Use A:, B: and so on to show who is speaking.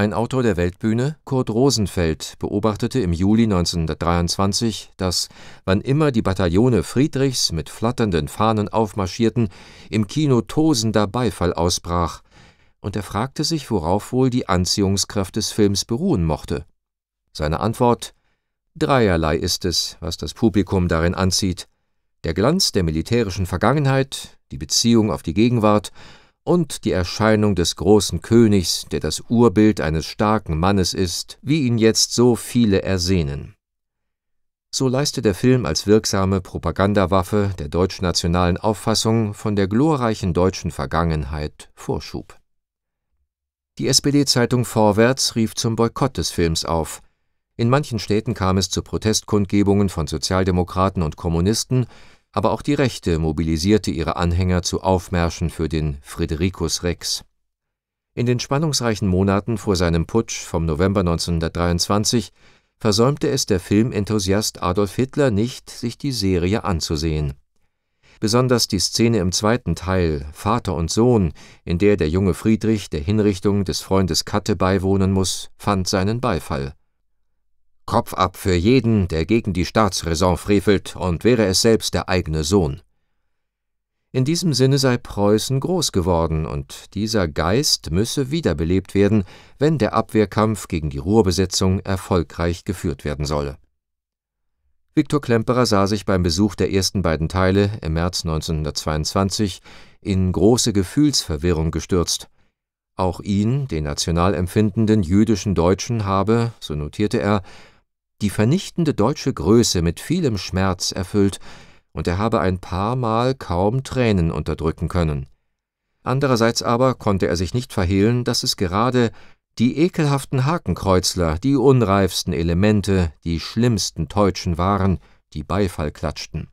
A: Ein Autor der Weltbühne, Kurt Rosenfeld, beobachtete im Juli 1923, dass, wann immer die Bataillone Friedrichs mit flatternden Fahnen aufmarschierten, im Kino tosender Beifall ausbrach, und er fragte sich, worauf wohl die Anziehungskraft des Films beruhen mochte. Seine Antwort Dreierlei ist es, was das Publikum darin anzieht der Glanz der militärischen Vergangenheit, die Beziehung auf die Gegenwart und die Erscheinung des großen Königs, der das Urbild eines starken Mannes ist, wie ihn jetzt so viele ersehnen. So leistet der Film als wirksame Propagandawaffe der deutschnationalen Auffassung von der glorreichen deutschen Vergangenheit Vorschub. Die SPD-Zeitung Vorwärts rief zum Boykott des Films auf. In manchen Städten kam es zu Protestkundgebungen von Sozialdemokraten und Kommunisten, aber auch die Rechte mobilisierte ihre Anhänger zu Aufmärschen für den Fridericus Rex. In den spannungsreichen Monaten vor seinem Putsch vom November 1923 versäumte es der Filmenthusiast Adolf Hitler nicht, sich die Serie anzusehen. Besonders die Szene im zweiten Teil, Vater und Sohn, in der der junge Friedrich der Hinrichtung des Freundes Katte beiwohnen muss, fand seinen Beifall. Kopf ab für jeden, der gegen die Staatsräson frevelt und wäre es selbst der eigene Sohn. In diesem Sinne sei Preußen groß geworden, und dieser Geist müsse wiederbelebt werden, wenn der Abwehrkampf gegen die Ruhrbesetzung erfolgreich geführt werden solle. Viktor Klemperer sah sich beim Besuch der ersten beiden Teile im März 1922 in große Gefühlsverwirrung gestürzt. Auch ihn, den national empfindenden jüdischen Deutschen, habe, so notierte er, die vernichtende deutsche Größe mit vielem Schmerz erfüllt, und er habe ein paar Mal kaum Tränen unterdrücken können. Andererseits aber konnte er sich nicht verhehlen, dass es gerade die ekelhaften Hakenkreuzler, die unreifsten Elemente, die schlimmsten Teutschen waren, die Beifall klatschten.